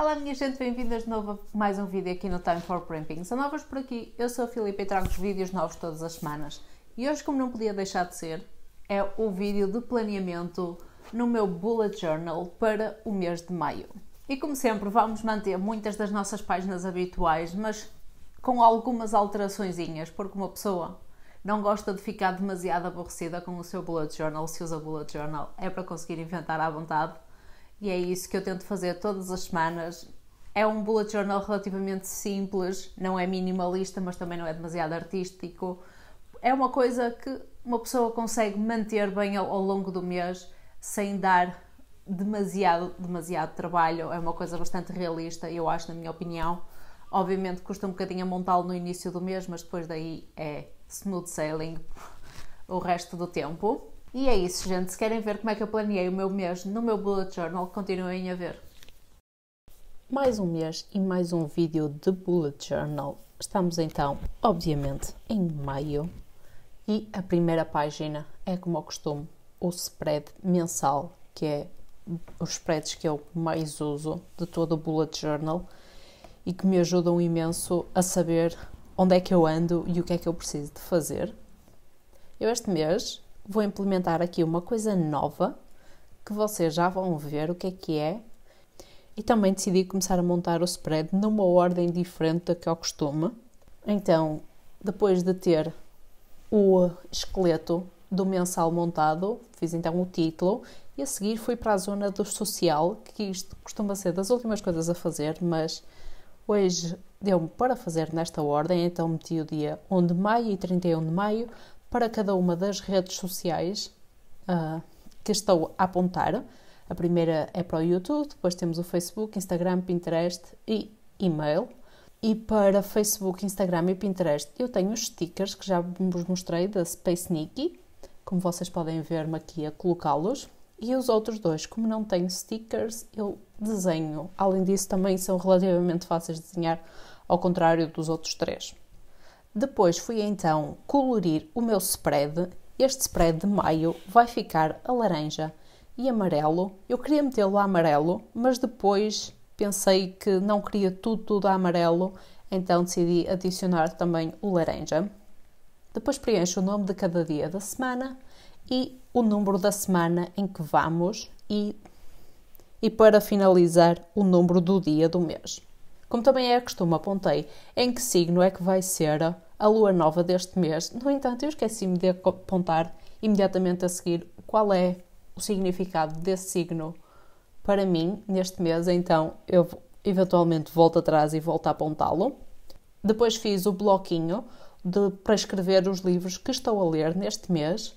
Olá minha gente, bem-vindas de novo a mais um vídeo aqui no Time for Primping. São novas por aqui, eu sou a Filipe e trago-vos vídeos novos todas as semanas. E hoje, como não podia deixar de ser, é o vídeo de planeamento no meu Bullet Journal para o mês de maio. E como sempre, vamos manter muitas das nossas páginas habituais, mas com algumas alterações, porque uma pessoa não gosta de ficar demasiado aborrecida com o seu bullet journal, se usa bullet journal é para conseguir inventar à vontade. E é isso que eu tento fazer todas as semanas. É um bullet journal relativamente simples, não é minimalista, mas também não é demasiado artístico. É uma coisa que uma pessoa consegue manter bem ao, ao longo do mês sem dar demasiado, demasiado trabalho. É uma coisa bastante realista, eu acho, na minha opinião. Obviamente custa um bocadinho a montá-lo no início do mês, mas depois daí é smooth sailing o resto do tempo. E é isso, gente. Se querem ver como é que eu planeei o meu mês no meu bullet journal, continuem a ver. Mais um mês e mais um vídeo de bullet journal. Estamos então, obviamente, em maio e a primeira página é como ao é costume o spread mensal, que é os spreads que eu mais uso de todo o bullet journal e que me ajudam imenso a saber onde é que eu ando e o que é que eu preciso de fazer. Eu este mês vou implementar aqui uma coisa nova que vocês já vão ver o que é que é. E também decidi começar a montar o spread numa ordem diferente da que eu costumo. Então, depois de ter o esqueleto do mensal montado, fiz então o título e a seguir fui para a zona do social, que isto costuma ser das últimas coisas a fazer, mas hoje deu-me para fazer nesta ordem, então meti o dia 1 de maio e 31 de maio para cada uma das redes sociais uh, que estou a apontar. A primeira é para o YouTube, depois temos o Facebook, Instagram, Pinterest e e-mail. E para Facebook, Instagram e Pinterest eu tenho os stickers que já vos mostrei da Space Nikki, como vocês podem ver-me aqui a colocá-los. E os outros dois, como não tenho stickers, eu desenho. Além disso, também são relativamente fáceis de desenhar, ao contrário dos outros três. Depois fui então colorir o meu spread. Este spread de maio vai ficar a laranja e amarelo. Eu queria metê-lo a amarelo, mas depois pensei que não queria tudo, tudo a amarelo, então decidi adicionar também o laranja. Depois preencho o nome de cada dia da semana e o número da semana em que vamos e, e para finalizar, o número do dia do mês. Como também é costume, apontei em que signo é que vai ser a lua nova deste mês. No entanto, eu esqueci-me de apontar imediatamente a seguir qual é o significado desse signo para mim neste mês, então eu eventualmente volto atrás e volto a apontá-lo. Depois fiz o bloquinho de, para escrever os livros que estou a ler neste mês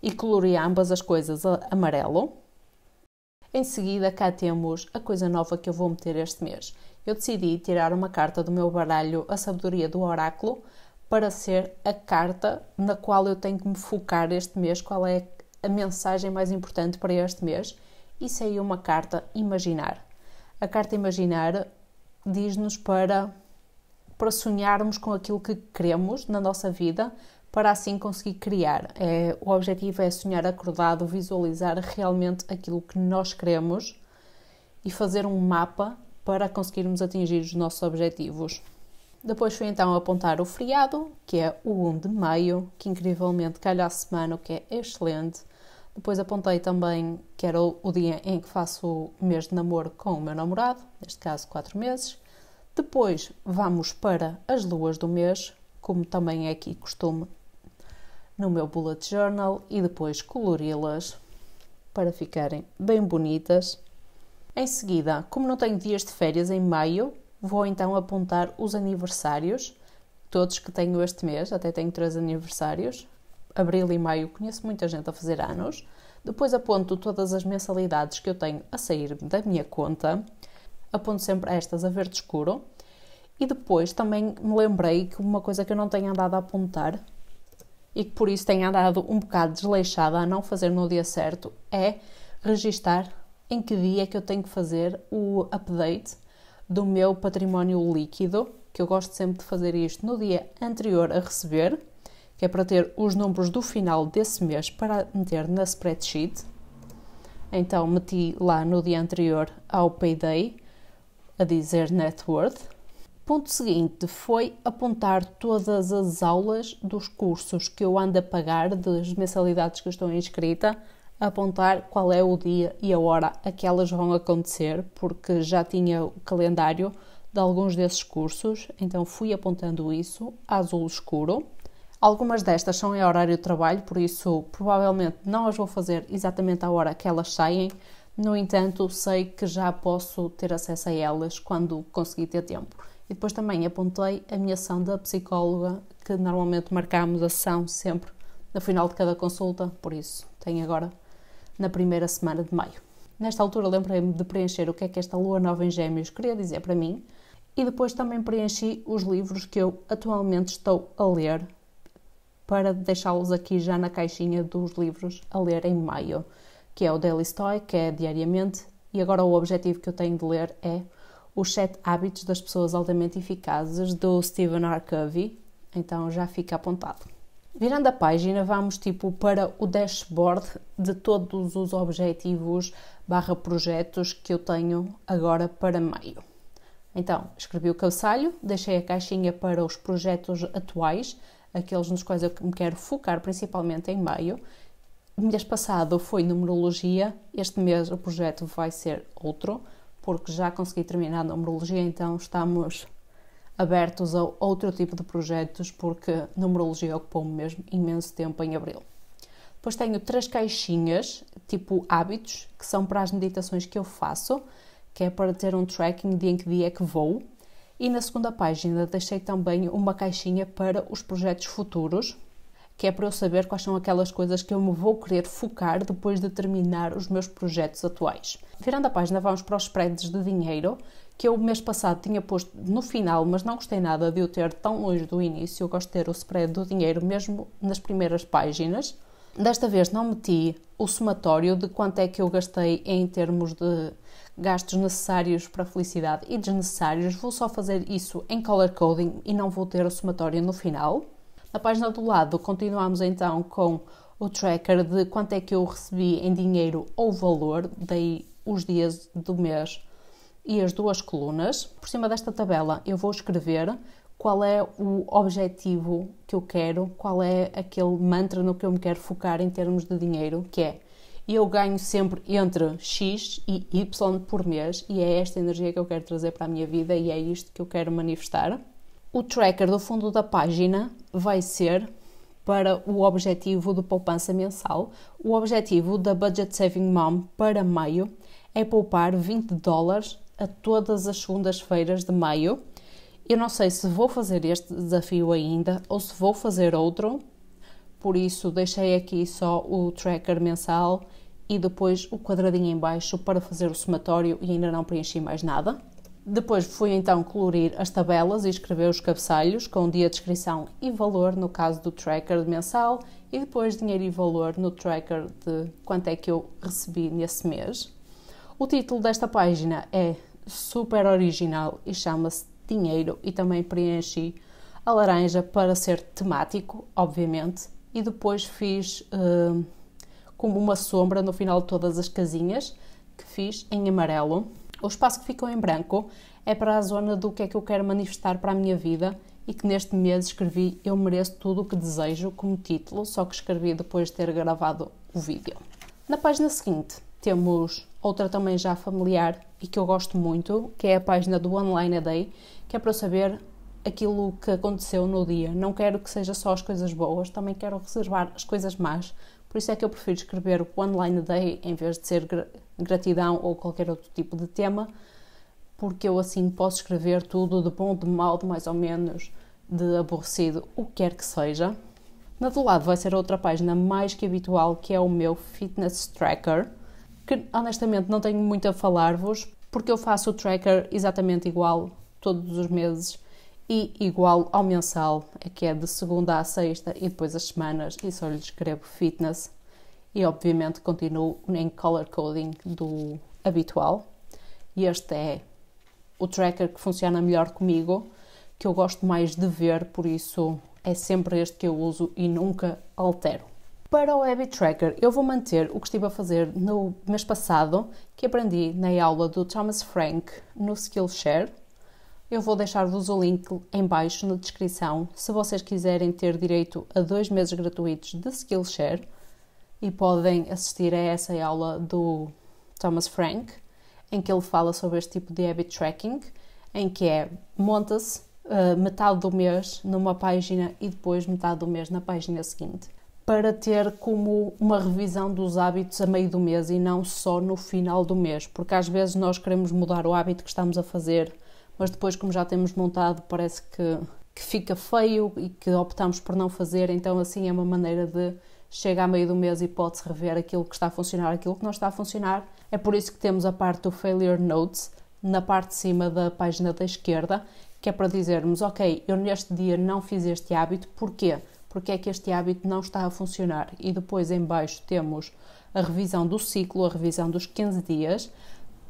e colorei ambas as coisas amarelo. Em seguida, cá temos a coisa nova que eu vou meter este mês. Eu decidi tirar uma carta do meu baralho, a sabedoria do oráculo, para ser a carta na qual eu tenho que me focar este mês, qual é a mensagem mais importante para este mês. E saiu uma carta imaginar. A carta imaginar diz-nos para para sonharmos com aquilo que queremos na nossa vida, para assim conseguir criar. É, o objetivo é sonhar acordado, visualizar realmente aquilo que nós queremos e fazer um mapa para conseguirmos atingir os nossos objetivos. Depois fui então apontar o feriado, que é o 1 de maio, que incrivelmente calha a semana, o que é excelente. Depois apontei também que era o dia em que faço o mês de namoro com o meu namorado, neste caso 4 meses. Depois vamos para as luas do mês, como também é aqui costume no meu bullet journal e depois colori-las para ficarem bem bonitas. Em seguida, como não tenho dias de férias em maio, vou então apontar os aniversários, todos que tenho este mês, até tenho três aniversários. Abril e maio conheço muita gente a fazer anos. Depois aponto todas as mensalidades que eu tenho a sair da minha conta. Aponto sempre estas a verde escuro. E depois também me lembrei que uma coisa que eu não tenho andado a apontar e que por isso tem andado um bocado desleixada a não fazer no dia certo é registar em que dia é que eu tenho que fazer o update do meu património líquido, que eu gosto sempre de fazer isto no dia anterior a receber, que é para ter os números do final desse mês para meter na spreadsheet. Então meti lá no dia anterior ao payday a dizer net worth Ponto seguinte foi apontar todas as aulas dos cursos que eu ando a pagar, das mensalidades que estou inscrita, apontar qual é o dia e a hora a que elas vão acontecer, porque já tinha o calendário de alguns desses cursos, então fui apontando isso azul escuro. Algumas destas são em horário de trabalho, por isso provavelmente não as vou fazer exatamente à hora que elas saem. No entanto, sei que já posso ter acesso a elas quando conseguir ter tempo. E depois também apontei a minha ação da psicóloga, que normalmente marcámos a sessão sempre no final de cada consulta, por isso tenho agora na primeira semana de maio. Nesta altura lembrei-me de preencher o que é que esta lua nova em gêmeos queria dizer para mim e depois também preenchi os livros que eu atualmente estou a ler para deixá-los aqui já na caixinha dos livros a ler em maio, que é o Daily Stoic, que é diariamente, e agora o objetivo que eu tenho de ler é os Sete Hábitos das Pessoas Altamente Eficazes, do Stephen R. Covey, então já fica apontado. Virando a página, vamos tipo para o dashboard de todos os objetivos barra projetos que eu tenho agora para maio. Então, escrevi o cabeçalho, deixei a caixinha para os projetos atuais, aqueles nos quais eu me quero focar principalmente em maio. O mês passado foi numerologia, este mês o projeto vai ser outro porque já consegui terminar a numerologia, então estamos abertos a outro tipo de projetos, porque numerologia ocupou-me mesmo imenso tempo em abril. Depois tenho três caixinhas, tipo hábitos, que são para as meditações que eu faço, que é para ter um tracking de em que dia é que vou. E na segunda página deixei também uma caixinha para os projetos futuros, que é para eu saber quais são aquelas coisas que eu me vou querer focar depois de terminar os meus projetos atuais. Virando a página, vamos para os spreads de dinheiro, que eu mês passado tinha posto no final, mas não gostei nada de o ter tão longe do início. Eu gosto de ter o spread do dinheiro mesmo nas primeiras páginas. Desta vez não meti o somatório de quanto é que eu gastei em termos de gastos necessários para a felicidade e desnecessários. Vou só fazer isso em color coding e não vou ter o somatório no final. Na página do lado, continuamos então com o tracker de quanto é que eu recebi em dinheiro ou valor, daí os dias do mês e as duas colunas. Por cima desta tabela, eu vou escrever qual é o objetivo que eu quero, qual é aquele mantra no que eu me quero focar em termos de dinheiro, que é eu ganho sempre entre X e Y por mês e é esta energia que eu quero trazer para a minha vida e é isto que eu quero manifestar. O tracker do fundo da página vai ser para o objetivo de poupança mensal. O objetivo da Budget Saving Mom para maio é poupar 20 dólares a todas as segundas-feiras de maio. Eu não sei se vou fazer este desafio ainda ou se vou fazer outro, por isso deixei aqui só o tracker mensal e depois o quadradinho em baixo para fazer o somatório e ainda não preenchi mais nada. Depois fui então colorir as tabelas e escrever os cabeçalhos com dia, descrição e valor no caso do tracker mensal e depois dinheiro e valor no tracker de quanto é que eu recebi nesse mês. O título desta página é super original e chama-se Dinheiro e também preenchi a laranja para ser temático, obviamente, e depois fiz uh, como uma sombra no final de todas as casinhas que fiz em amarelo o espaço que ficou em branco é para a zona do que é que eu quero manifestar para a minha vida e que neste mês escrevi Eu Mereço Tudo o que Desejo como título, só que escrevi depois de ter gravado o vídeo. Na página seguinte temos outra também já familiar e que eu gosto muito, que é a página do Online a Day, que é para eu saber aquilo que aconteceu no dia. Não quero que seja só as coisas boas, também quero reservar as coisas más. Por isso é que eu prefiro escrever o One Line a Day em vez de ser gratidão ou qualquer outro tipo de tema, porque eu assim posso escrever tudo de bom, de mal, de mais ou menos, de aborrecido, o que quer que seja. Na do lado vai ser outra página mais que habitual, que é o meu Fitness Tracker, que honestamente não tenho muito a falar-vos, porque eu faço o tracker exatamente igual todos os meses e igual ao mensal, é que é de segunda a sexta e depois as semanas, e só lhe escrevo fitness e obviamente continuo em color coding do habitual. E este é o tracker que funciona melhor comigo, que eu gosto mais de ver, por isso é sempre este que eu uso e nunca altero. Para o Habit Tracker, eu vou manter o que estive a fazer no mês passado, que aprendi na aula do Thomas Frank no Skillshare. Eu vou deixar-vos o link em baixo na descrição, se vocês quiserem ter direito a dois meses gratuitos de Skillshare e podem assistir a essa aula do Thomas Frank, em que ele fala sobre este tipo de habit tracking, em que é monta-se uh, metade do mês numa página e depois metade do mês na página seguinte, para ter como uma revisão dos hábitos a meio do mês e não só no final do mês, porque às vezes nós queremos mudar o hábito que estamos a fazer, mas depois, como já temos montado, parece que, que fica feio e que optamos por não fazer, então assim é uma maneira de chega a meio do mês e pode-se rever aquilo que está a funcionar, aquilo que não está a funcionar. É por isso que temos a parte do Failure Notes na parte de cima da página da esquerda, que é para dizermos, ok, eu neste dia não fiz este hábito, porquê? Porque é que este hábito não está a funcionar. E depois em baixo temos a revisão do ciclo, a revisão dos 15 dias,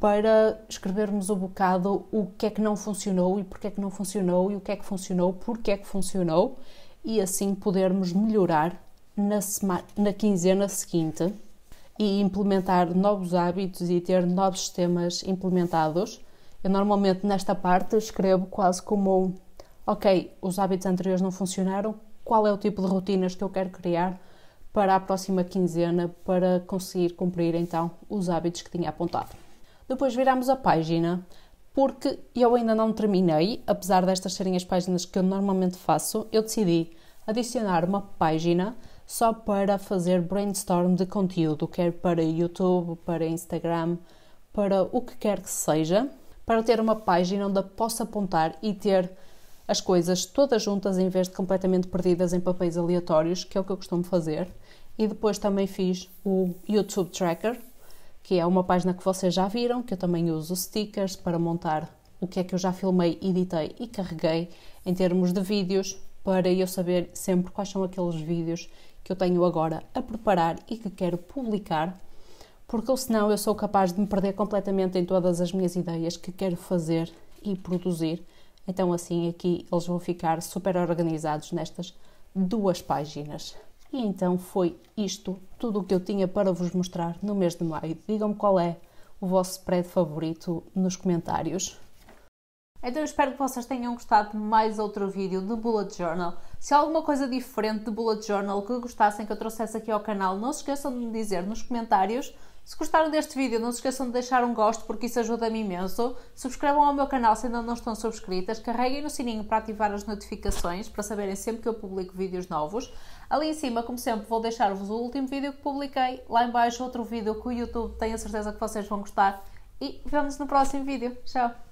para escrevermos um bocado o que é que não funcionou e porque é que não funcionou e o que é que funcionou, porque é que funcionou e assim podermos melhorar na, semana, na quinzena seguinte e implementar novos hábitos e ter novos sistemas implementados. Eu normalmente nesta parte escrevo quase como: ok, os hábitos anteriores não funcionaram, qual é o tipo de rotinas que eu quero criar para a próxima quinzena para conseguir cumprir então os hábitos que tinha apontado. Depois viramos a página, porque eu ainda não terminei, apesar destas serem as páginas que eu normalmente faço, eu decidi adicionar uma página só para fazer brainstorm de conteúdo, quer para YouTube, para Instagram, para o que quer que seja, para ter uma página onde possa apontar e ter as coisas todas juntas em vez de completamente perdidas em papéis aleatórios, que é o que eu costumo fazer. E depois também fiz o YouTube Tracker, que é uma página que vocês já viram, que eu também uso stickers para montar o que é que eu já filmei, editei e carreguei em termos de vídeos, para eu saber sempre quais são aqueles vídeos que eu tenho agora a preparar e que quero publicar, porque senão eu sou capaz de me perder completamente em todas as minhas ideias que quero fazer e produzir. Então, assim, aqui eles vão ficar super organizados nestas duas páginas. E então foi isto tudo o que eu tinha para vos mostrar no mês de maio. Digam-me qual é o vosso spread favorito nos comentários. Então eu espero que vocês tenham gostado de mais outro vídeo de Bullet Journal. Se há alguma coisa diferente de Bullet Journal que gostassem que eu trouxesse aqui ao canal, não se esqueçam de me dizer nos comentários. Se gostaram deste vídeo, não se esqueçam de deixar um gosto porque isso ajuda-me imenso. Subscrevam ao meu canal se ainda não estão subscritas, carreguem no sininho para ativar as notificações para saberem sempre que eu publico vídeos novos. Ali em cima, como sempre, vou deixar-vos o último vídeo que publiquei. Lá em baixo outro vídeo que o YouTube tem a certeza que vocês vão gostar. E vemos no próximo vídeo. Tchau!